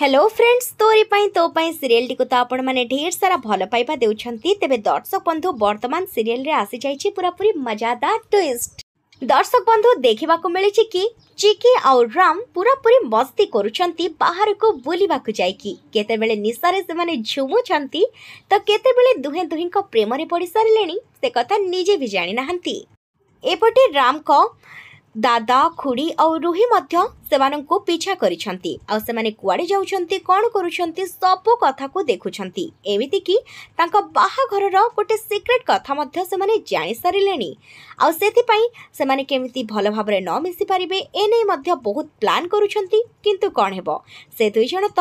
hello friends তোরি পাই তো পাই সিরিয়ালটিকে তো আপনার ঢের সারা ভাল পাইবা দেউছেন তেবে দর্শক বন্ধু বর্তমান সিরিয়ালে আসি যাই পুরাপুরি মজাদার টুইস্ট দর্শক বন্ধু দেখা মিছে কি চিকি আউ রাম পুরাপুরি মস্তি করুচার বাহারকু বুলবাক যাইকি কেতবে নিশারে সে ঝুমুচার তো কেতবে দুহে দুহিঙ্ প্রেমরে পড়ি সারে সে কথা নিজে বি জাঁ না এপটে রামক ଦାଦା ଖୁଡ଼ି ଆଉ ରୁହି ମଧ୍ୟ ସେମାନଙ୍କୁ ପିଛା କରିଛନ୍ତି ଆଉ ସେମାନେ କୁଆଡ଼େ ଯାଉଛନ୍ତି କ'ଣ କରୁଛନ୍ତି ସବୁ କଥାକୁ ଦେଖୁଛନ୍ତି ଏମିତିକି ତାଙ୍କ ବାହାଘରର ଗୋଟେ ସିକ୍ରେଟ୍ କଥା ମଧ୍ୟ ସେମାନେ ଜାଣିସାରିଲେଣି ଆଉ ସେଥିପାଇଁ ସେମାନେ କେମିତି ଭଲ ଭାବରେ ନ ମିଶି ପାରିବେ ଏ ନେଇ ମଧ୍ୟ ବହୁତ ପ୍ଲାନ୍ କରୁଛନ୍ତି କିନ୍ତୁ କ'ଣ ହେବ ସେ ଦୁଇ ଜଣ ତ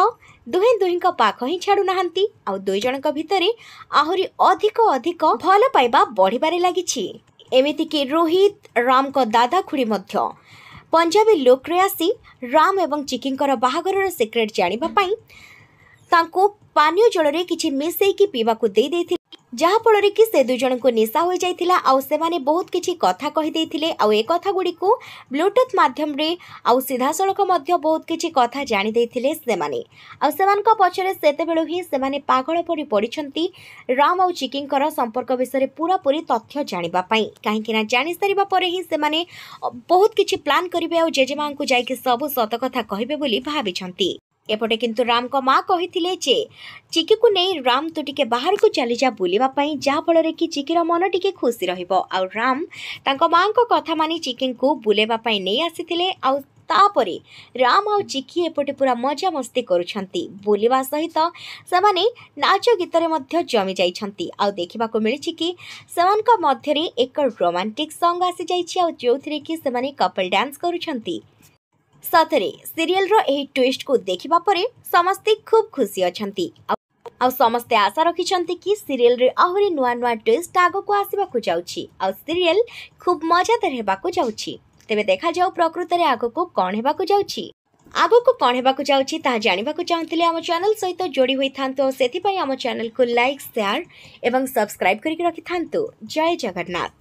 ଦୁହେଁ ଦୁହିଁଙ୍କ ପାଖ ହିଁ ଛାଡ଼ୁନାହାନ୍ତି ଆଉ ଦୁଇ ଜଣଙ୍କ ଭିତରେ ଆହୁରି ଅଧିକ ଅଧିକ ଭଲ ପାଇବା ବଢ଼ିବାରେ ଲାଗିଛି ଏମିତିକି ରୋହିତ ରାମଙ୍କ ଦାଦା ଖୁଡ଼ି ମଧ୍ୟ ପଞ୍ଜାବୀ ଲୁକ୍ରେ ଆସି ରାମ ଏବଂ ଚିକିଙ୍କର ବାହାଘରର ସିକ୍ରେଟ୍ ଜାଣିବା ପାଇଁ ତାଙ୍କୁ ପାନୀୟ ଜଳରେ କିଛି ମିଶାଇକି ପିଇବାକୁ ଦେଇ ଦେଇଥିଲେ ଯାହାଫଳରେ କି ସେ ଦୁଇ ଜଣଙ୍କୁ ନିଶା ହୋଇଯାଇଥିଲା ଆଉ ସେମାନେ ବହୁତ କିଛି କଥା କହିଦେଇଥିଲେ ଆଉ ଏ କଥାଗୁଡ଼ିକୁ ବ୍ଲୁଟୁଥ୍ ମାଧ୍ୟମରେ ଆଉ ସିଧାସଳଖ ମଧ୍ୟ ବହୁତ କିଛି କଥା ଜାଣିଦେଇଥିଲେ ସେମାନେ ଆଉ ସେମାନଙ୍କ ପଛରେ ସେତେବେଳୁ ହିଁ ସେମାନେ ପାଗଳ ପରି ପଡ଼ିଛନ୍ତି ରାମ ଆଉ ଚିକିଙ୍କର ସମ୍ପର୍କ ବିଷୟରେ ପୁରାପୁରି ତଥ୍ୟ ଜାଣିବା ପାଇଁ କାହିଁକିନା ଜାଣିସାରିବା ପରେ ହିଁ ସେମାନେ ବହୁତ କିଛି ପ୍ଲାନ୍ କରିବେ ଆଉ ଜେଜେମାଙ୍କୁ ଯାଇକି ସବୁ ସତ କଥା କହିବେ ବୋଲି ଭାବିଛନ୍ତି ଏପଟେ କିନ୍ତୁ ରାମଙ୍କ ମା କହିଥିଲେ ଯେ ଚିକିକୁ ନେଇ ରାମ ତୁ ଟିକେ ବାହାରକୁ ଚାଲିଯା ବୁଲିବା ପାଇଁ ଯାହାଫଳରେ କି ଚିକିର ମନ ଟିକେ ଖୁସି ରହିବ ଆଉ ରାମ ତାଙ୍କ ମାଆଙ୍କ କଥା ମାନି ଚିକିଙ୍କୁ ବୁଲେଇବା ପାଇଁ ନେଇ ଆସିଥିଲେ ଆଉ ତାପରେ ରାମ ଆଉ ଚିକି ଏପଟେ ପୁରା ମଜାମସ୍ତି କରୁଛନ୍ତି ବୁଲିବା ସହିତ ସେମାନେ ନାଚ ଗୀତରେ ମଧ୍ୟ ଜମି ଯାଇଛନ୍ତି ଆଉ ଦେଖିବାକୁ ମିଳିଛି କି ସେମାନଙ୍କ ମଧ୍ୟରେ ଏକ ରୋମାଣ୍ଟିକ୍ ସଙ୍ଗ୍ ଆସିଯାଇଛି ଆଉ ଯେଉଁଥିରେ କି ସେମାନେ କପଲ୍ ଡ୍ୟାନ୍ସ କରୁଛନ୍ତି ସତରେ ସିରିଏଲ୍ର ଏହି ଟୁଇଷ୍ଟକୁ ଦେଖିବା ପରେ ସମସ୍ତେ ଖୁବ୍ ଖୁସି ଅଛନ୍ତି ଆଉ ସମସ୍ତେ ଆଶା ରଖିଛନ୍ତି କି ସିରିଏଲ୍ରେ ଆହୁରି ନୂଆ ନୂଆ ଟୁଇଷ୍ଟ ଆଗକୁ ଆସିବାକୁ ଯାଉଛି ଆଉ ସିରିଏଲ୍ ଖୁବ୍ ମଜାଦାର ହେବାକୁ ଯାଉଛି ତେବେ ଦେଖାଯାଉ ପ୍ରକୃତରେ ଆଗକୁ କ'ଣ ହେବାକୁ ଯାଉଛି ଆଗକୁ କ'ଣ ହେବାକୁ ଯାଉଛି ତାହା ଜାଣିବାକୁ ଚାହୁଁଥିଲେ ଆମ ଚ୍ୟାନେଲ୍ ସହିତ ଯୋଡ଼ି ହୋଇଥାନ୍ତୁ ଆଉ ସେଥିପାଇଁ ଆମ ଚ୍ୟାନେଲ୍କୁ ଲାଇକ୍ ସେୟାର୍ ଏବଂ ସବସ୍କ୍ରାଇବ୍ କରିକି ରଖିଥାନ୍ତୁ ଜୟ ଜଗନ୍ନାଥ